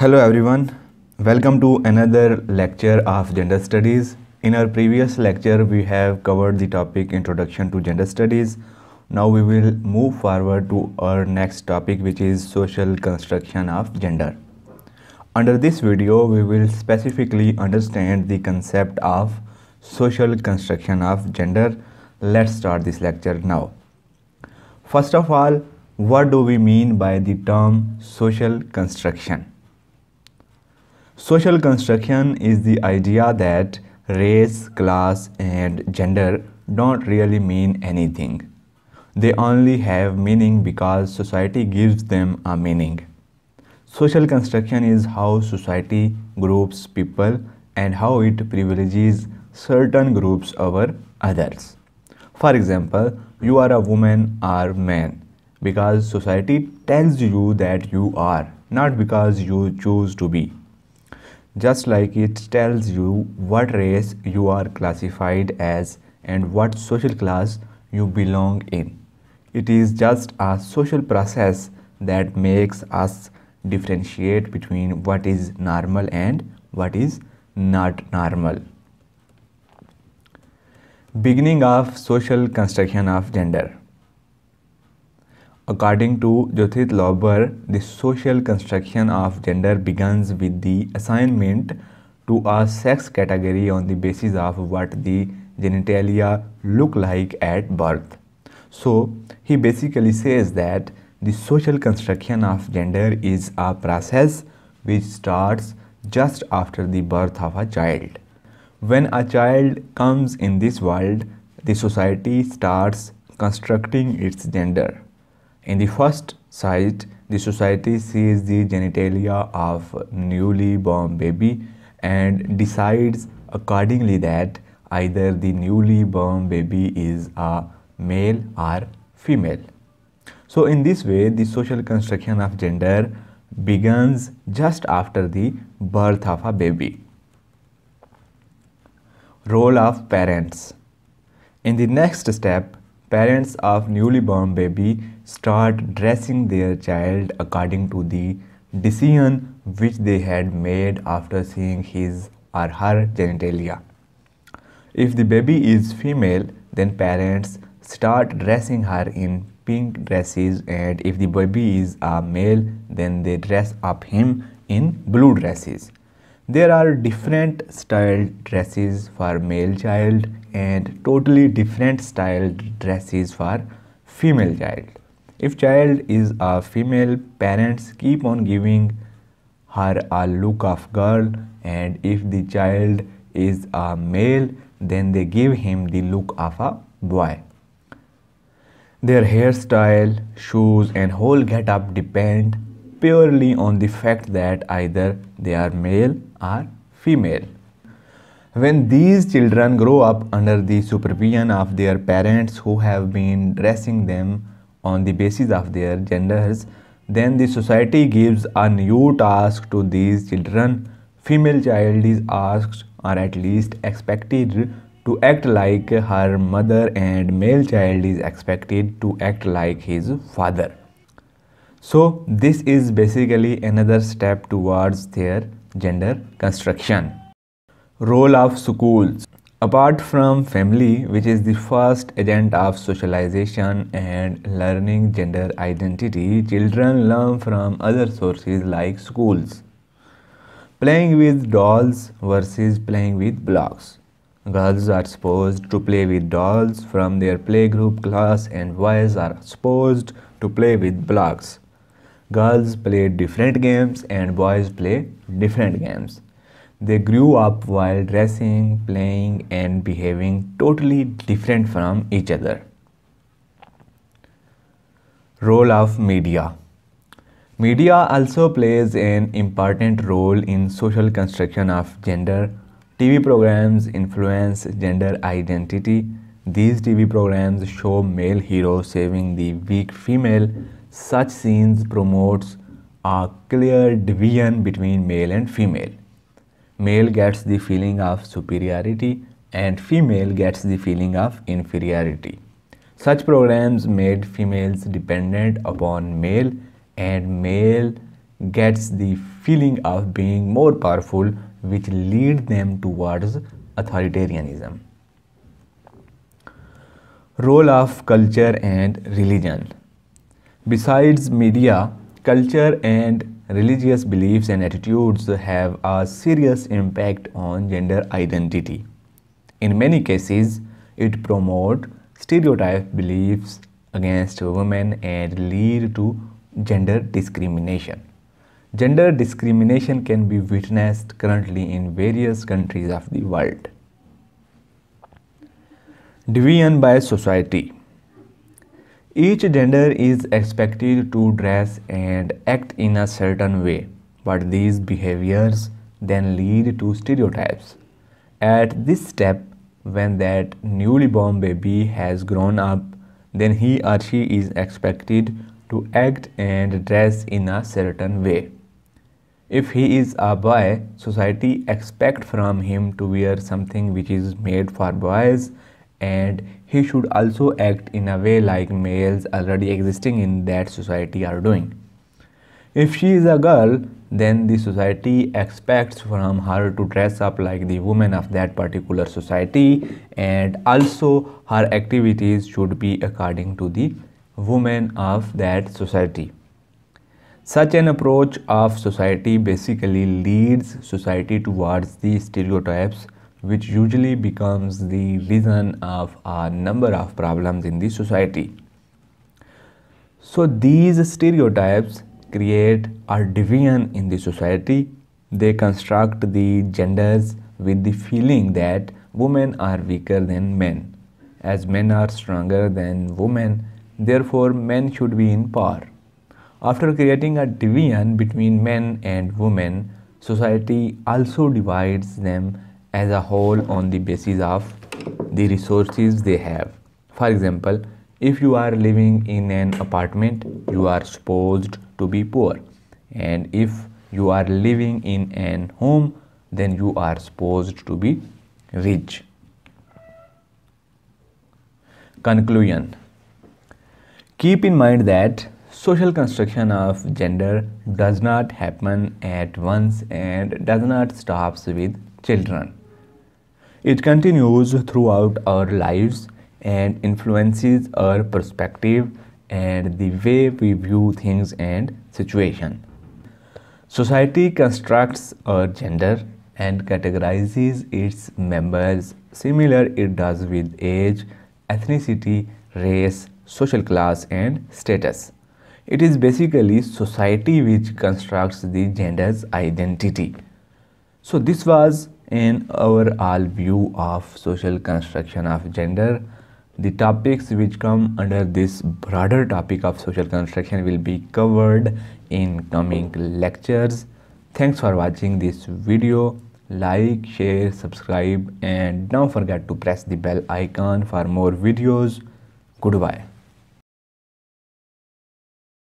Hello everyone, welcome to another lecture of gender studies. In our previous lecture, we have covered the topic introduction to gender studies. Now we will move forward to our next topic which is social construction of gender. Under this video, we will specifically understand the concept of social construction of gender. Let's start this lecture now. First of all, what do we mean by the term social construction? Social construction is the idea that race, class, and gender don't really mean anything. They only have meaning because society gives them a meaning. Social construction is how society groups people and how it privileges certain groups over others. For example, you are a woman or man because society tells you that you are, not because you choose to be just like it tells you what race you are classified as and what social class you belong in. It is just a social process that makes us differentiate between what is normal and what is not normal. Beginning of social construction of gender. According to Judith Lauber, the social construction of gender begins with the assignment to a sex category on the basis of what the genitalia look like at birth. So, he basically says that the social construction of gender is a process which starts just after the birth of a child. When a child comes in this world, the society starts constructing its gender. In the first sight, the society sees the genitalia of newly born baby and decides accordingly that either the newly born baby is a male or female. So in this way, the social construction of gender begins just after the birth of a baby. Role of parents. In the next step, parents of newly born baby start dressing their child according to the decision which they had made after seeing his or her genitalia. If the baby is female, then parents start dressing her in pink dresses and if the baby is a male, then they dress up him in blue dresses. There are different style dresses for male child and totally different style dresses for female child. If child is a female, parents keep on giving her a look of girl and if the child is a male, then they give him the look of a boy. Their hairstyle, shoes and whole get up depend purely on the fact that either they are male or female. When these children grow up under the supervision of their parents who have been dressing them on the basis of their genders, then the society gives a new task to these children. Female child is asked or at least expected to act like her mother and male child is expected to act like his father so this is basically another step towards their gender construction role of schools apart from family which is the first agent of socialization and learning gender identity children learn from other sources like schools playing with dolls versus playing with blocks girls are supposed to play with dolls from their playgroup class and boys are supposed to play with blocks Girls play different games and boys play different games. They grew up while dressing, playing, and behaving totally different from each other. Role of media. Media also plays an important role in social construction of gender. TV programs influence gender identity. These TV programs show male heroes saving the weak female such scenes promotes a clear division between male and female. Male gets the feeling of superiority and female gets the feeling of inferiority. Such programs made females dependent upon male and male gets the feeling of being more powerful which lead them towards authoritarianism. Role of culture and religion Besides media, culture and religious beliefs and attitudes have a serious impact on gender identity. In many cases, it promotes stereotype beliefs against women and lead to gender discrimination. Gender discrimination can be witnessed currently in various countries of the world. Division by society each gender is expected to dress and act in a certain way, but these behaviors then lead to stereotypes. At this step, when that newly born baby has grown up, then he or she is expected to act and dress in a certain way. If he is a boy, society expect from him to wear something which is made for boys and he should also act in a way like males already existing in that society are doing. If she is a girl, then the society expects from her to dress up like the women of that particular society and also her activities should be according to the women of that society. Such an approach of society basically leads society towards the stereotypes which usually becomes the reason of a number of problems in the society. So these stereotypes create a division in the society. They construct the genders with the feeling that women are weaker than men. As men are stronger than women, therefore men should be in power. After creating a division between men and women, society also divides them as a whole on the basis of the resources they have for example if you are living in an apartment you are supposed to be poor and if you are living in an home then you are supposed to be rich conclusion keep in mind that social construction of gender does not happen at once and does not stop with children it continues throughout our lives and influences our perspective and the way we view things and situation. Society constructs our gender and categorizes its members similar it does with age, ethnicity, race, social class and status. It is basically society which constructs the gender's identity. So this was in our all view of social construction of gender. The topics which come under this broader topic of social construction will be covered in coming lectures. Thanks for watching this video. Like, share, subscribe and don't forget to press the bell icon for more videos. Goodbye.